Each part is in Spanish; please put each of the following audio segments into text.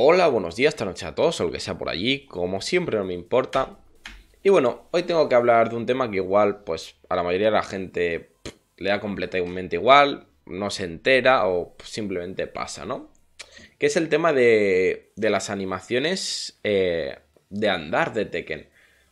Hola, buenos días, esta noche a todos o lo que sea por allí, como siempre no me importa. Y bueno, hoy tengo que hablar de un tema que igual, pues a la mayoría de la gente le da completamente igual, no se entera o simplemente pasa, ¿no? Que es el tema de, las animaciones eh, de andar de Tekken.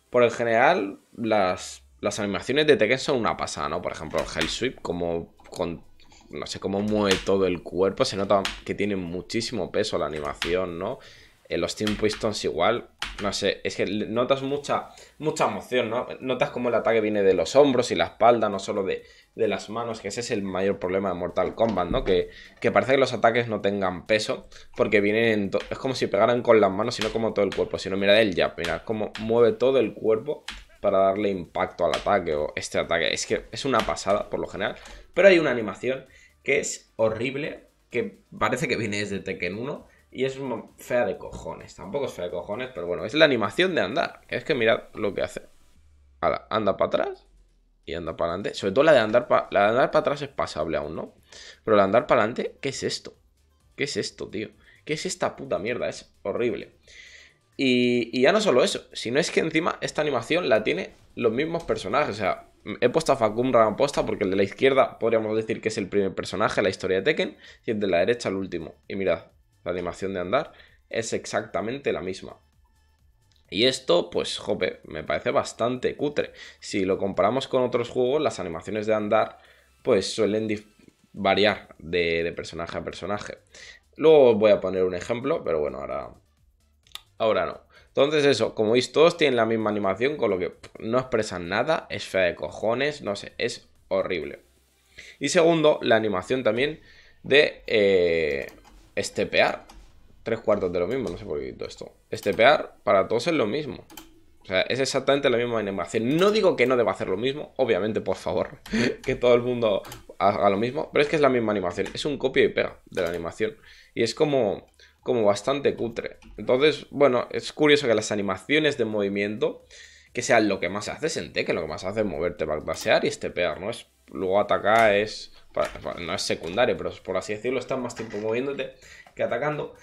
Por el general, las, las animaciones de Tekken son una pasada, ¿no? Por ejemplo, el Hell Sweep, como con no sé cómo mueve todo el cuerpo, se nota que tiene muchísimo peso la animación, ¿no? En los Team Pistons igual, no sé, es que notas mucha, mucha emoción, ¿no? Notas cómo el ataque viene de los hombros y la espalda, no solo de, las manos, que ese es el mayor problema de Mortal Kombat, ¿no? Que, parece que los ataques no tengan peso, porque vienen, es como si pegaran con las manos, sino como todo el cuerpo, si mira mirad el jab, Mira cómo mueve todo el cuerpo para darle impacto al ataque o este ataque, es que es una pasada por lo general, pero hay una animación que es horrible, que parece que viene desde Tekken 1 y es fea de cojones. Tampoco es fea de cojones, pero bueno, es la animación de andar. Es que mirad lo que hace. Ahora, anda para atrás y anda para adelante. Sobre todo la de andar para la de andar para atrás es pasable aún, ¿no? Pero la de andar para adelante, ¿qué es esto? ¿Qué es esto, tío? ¿Qué es esta puta mierda? Es horrible. Y, ya no solo eso, sino es que encima esta animación la tiene los mismos personajes. O sea, He puesto a Facum aposta porque el de la izquierda podríamos decir que es el primer personaje de la historia de Tekken y el de la derecha el último. Y mirad, la animación de andar es exactamente la misma. Y esto, pues, jope, me parece bastante cutre. Si lo comparamos con otros juegos, las animaciones de andar, pues, suelen variar de, de personaje a personaje. Luego os voy a poner un ejemplo, pero bueno, ahora, ahora no. Entonces eso, como veis, todos tienen la misma animación, con lo que no expresan nada, es fea de cojones, no sé, es horrible. Y segundo, la animación también de eh, estepear. Tres cuartos de lo mismo, no sé por qué todo esto. Estepear para todos es lo mismo. O sea, es exactamente la misma animación. No digo que no deba hacer lo mismo, obviamente, por favor, que todo el mundo haga lo mismo, pero es que es la misma animación. Es un copia y pega de la animación. Y es como, como bastante cutre. Entonces, bueno, es curioso que las animaciones de movimiento, que sean lo que más haces en que lo que más hace es moverte, backdasear y estepear, ¿no? Es, luego atacar es, no es secundario, pero por así decirlo, estás más tiempo moviéndote que atacando.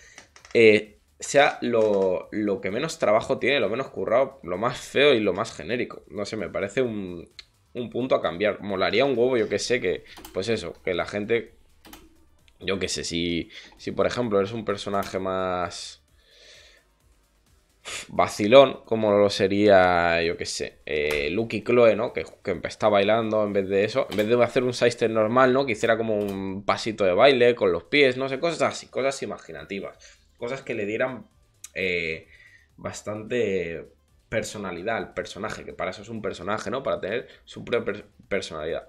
Eh, sea lo, lo, que menos trabajo tiene, lo menos currado, lo más feo y lo más genérico. No sé, me parece un, un punto a cambiar. Molaría un huevo, yo que sé, que, pues eso, que la gente yo qué sé, si, si por ejemplo eres un personaje más vacilón, como lo sería, yo qué sé, eh, Lucky Chloe, ¿no? Que, que, está bailando en vez de eso, en vez de hacer un sidestep normal, ¿no? Que hiciera como un pasito de baile con los pies, no sé, cosas así, cosas imaginativas, cosas que le dieran eh, bastante personalidad al personaje, que para eso es un personaje, ¿no? Para tener su propia personalidad.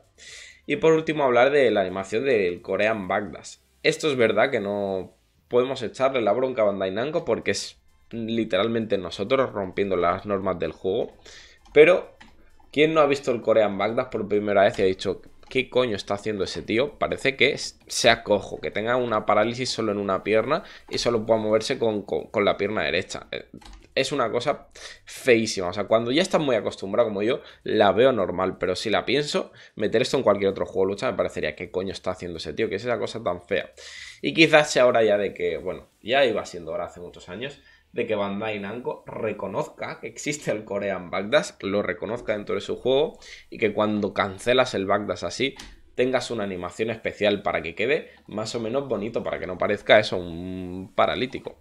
Y por último, hablar de la animación del Korean Bagdas. Esto es verdad que no podemos echarle la bronca a Bandai Namco porque es literalmente nosotros rompiendo las normas del juego. Pero, ¿quién no ha visto el Korean Bagdad por primera vez y ha dicho, ¿qué coño está haciendo ese tío? Parece que sea cojo, que tenga una parálisis solo en una pierna y solo pueda moverse con la pierna derecha. Eh, es una cosa feísima. O sea, cuando ya estás muy acostumbrado como yo, la veo normal, pero si la pienso, meter esto en cualquier otro juego de lucha me parecería, que coño está haciendo ese tío? que es esa cosa tan fea? Y quizás sea hora ya de que, bueno, ya iba siendo hora hace muchos años de que Bandai Namco reconozca que existe el Korean Backdash, lo reconozca dentro de su juego y que cuando cancelas el Bagdas así, tengas una animación especial para que quede más o menos bonito, para que no parezca eso un paralítico.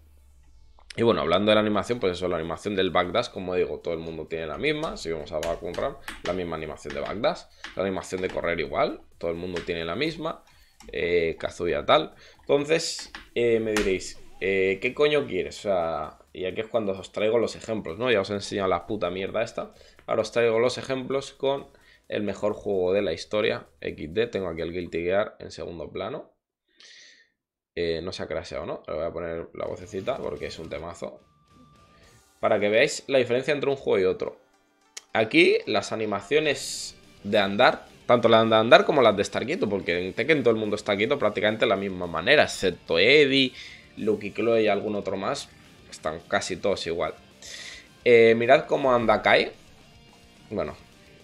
Y bueno, hablando de la animación, pues eso, la animación del backdash, como digo, todo el mundo tiene la misma. Si vamos a comprar la misma animación de backdash. La animación de correr igual, todo el mundo tiene la misma. Eh, Kazuya tal. Entonces, eh, me diréis, eh, ¿qué coño quieres? O sea, y aquí es cuando os traigo los ejemplos, ¿no? Ya os he enseñado la puta mierda esta. Ahora os traigo los ejemplos con el mejor juego de la historia, XD. Tengo aquí el Guilty Gear en segundo plano. Eh, no se ha crasheado, ¿no? Le voy a poner la vocecita porque es un temazo. Para que veáis la diferencia entre un juego y otro. Aquí las animaciones de andar, tanto las de andar como las de estar quieto, porque en Tekken todo el mundo está quieto prácticamente de la misma manera, excepto Eddie, Lucky Chloe y algún otro más. Están casi todos igual. Eh, mirad cómo anda Kai. Bueno,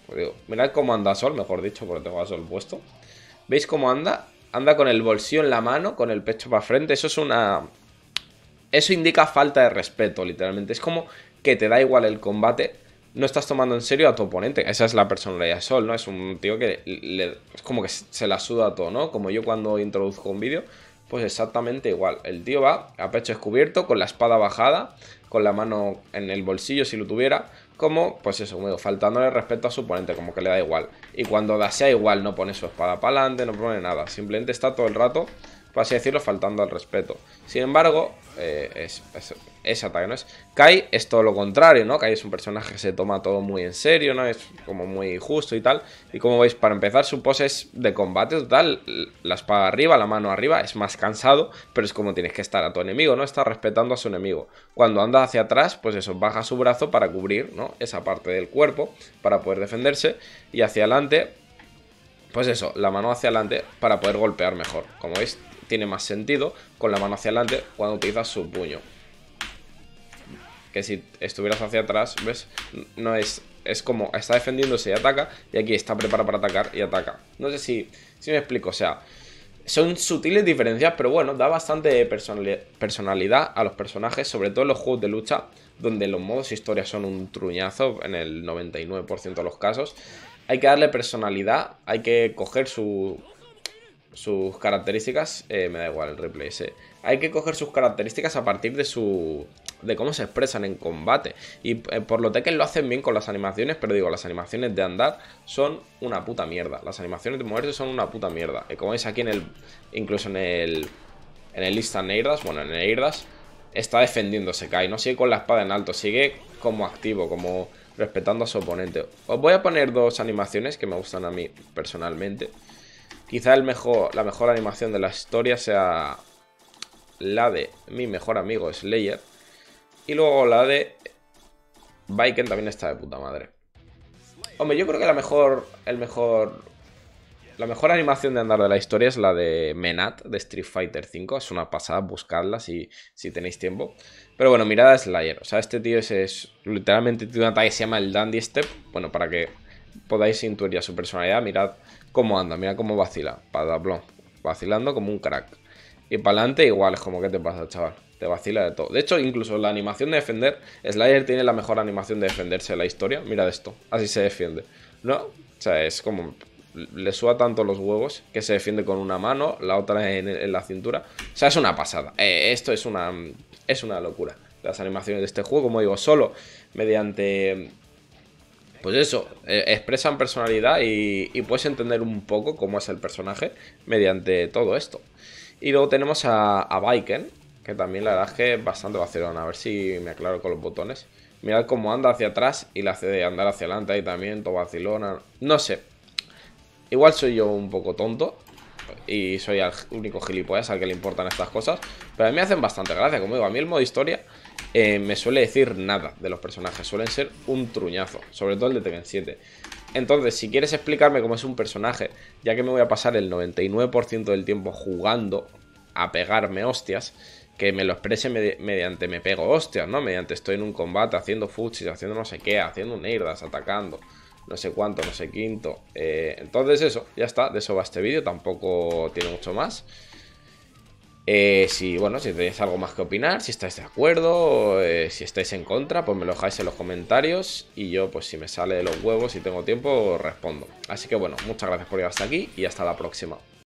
pues mirad cómo anda Sol, mejor dicho, porque tengo a Sol puesto. ¿Veis cómo anda? anda con el bolsillo en la mano, con el pecho para frente, eso es una... Eso indica falta de respeto, literalmente. Es como que te da igual el combate, no estás tomando en serio a tu oponente. Esa es la persona de Sol, ¿no? Es un tío que le, es como que se la suda todo, ¿no? Como yo cuando introduzco un vídeo, pues exactamente igual. El tío va a pecho descubierto, con la espada bajada, con la mano en el bolsillo si lo tuviera, como, pues eso, faltándole respeto a su oponente, como que le da igual. Y cuando da sea igual, no pone su espada para adelante, no pone nada, simplemente está todo el rato, por así decirlo, faltando al respeto. Sin embargo, eh, es, ese ataque, ¿no? Es, Kai es todo lo contrario, ¿no? Kai es un personaje que se toma todo muy en serio, ¿no? Es como muy justo y tal. Y como veis, para empezar, su pose es de combate total. La espada arriba, la mano arriba, es más cansado, pero es como tienes que estar a tu enemigo, ¿no? Está respetando a su enemigo. Cuando anda hacia atrás, pues eso, baja su brazo para cubrir, ¿no? Esa parte del cuerpo, para poder defenderse. Y hacia adelante, pues eso, la mano hacia adelante para poder golpear mejor. Como veis, tiene más sentido con la mano hacia adelante cuando utilizas su puño que si estuvieras hacia atrás, ¿ves? No es, es como está defendiéndose y ataca, y aquí está preparado para atacar y ataca. No sé si, si me explico, o sea, son sutiles diferencias, pero bueno, da bastante personalidad a los personajes, sobre todo en los juegos de lucha, donde los modos historias son un truñazo en el 99% de los casos. Hay que darle personalidad, hay que coger su, sus características, eh, me da igual el replay ese. Hay que coger sus características a partir de su de cómo se expresan en combate. Y eh, por lo que lo hacen bien con las animaciones, pero digo, las animaciones de andar son una puta mierda. Las animaciones de moverse son una puta mierda. Y como veis aquí en el. Incluso en el. En el lista Neirdas, bueno, en Neirdas, está defendiéndose Kai. No sigue con la espada en alto, sigue como activo, como respetando a su oponente. Os voy a poner dos animaciones que me gustan a mí personalmente. Quizá el mejor, la mejor animación de la historia sea la de mi mejor amigo Slayer. Y luego la de Viking también está de puta madre. Hombre, yo creo que la mejor. El mejor. La mejor animación de andar de la historia es la de Menat de Street Fighter V. Es una pasada, buscadla si, si tenéis tiempo. Pero bueno, a Slayer. O sea, este tío es, literalmente tiene un ataque que se llama el Dandy Step. Bueno, para que podáis intuir ya su personalidad, mirad cómo anda, mirad cómo vacila. Padablón. Vacilando como un crack. Y para adelante igual, es como que te pasa, chaval te vacila de todo. De hecho, incluso la animación de defender, Slayer tiene la mejor animación de defenderse de la historia. Mira esto, así se defiende. ¿No? O sea, es como. Le suba tanto los huevos que se defiende con una mano, la otra en, la cintura. O sea, es una pasada. Eh, esto es una. Es una locura. Las animaciones de este juego, como digo, solo mediante pues eso, eh, expresan personalidad y, puedes entender un poco cómo es el personaje mediante todo esto. Y luego tenemos a, a que también la verdad es que es bastante vacilón. A ver si me aclaro con los botones. Mirad cómo anda hacia atrás y la hace de andar hacia adelante ahí también, todo vacilona. No sé. Igual soy yo un poco tonto. Y soy el único gilipollas al que le importan estas cosas. Pero a mí me hacen bastante gracia. Como digo, a mí el modo historia eh, me suele decir nada de los personajes. Suelen ser un truñazo. Sobre todo el de Tekken 7. Entonces, si quieres explicarme cómo es un personaje, ya que me voy a pasar el 99% del tiempo jugando a pegarme hostias que me lo exprese mediante me pego hostias, ¿no? Mediante estoy en un combate haciendo fuchsis, haciendo no sé qué, haciendo nerdas, atacando, no sé cuánto, no sé quinto. Eh, entonces eso, ya está, de eso va este vídeo, tampoco tiene mucho más. Eh, si, bueno, si tenéis algo más que opinar, si estáis de acuerdo, eh, si estáis en contra, pues me lo dejáis en los comentarios y yo, pues si me sale de los huevos, si tengo tiempo, respondo. Así que bueno, muchas gracias por llegar hasta aquí y hasta la próxima.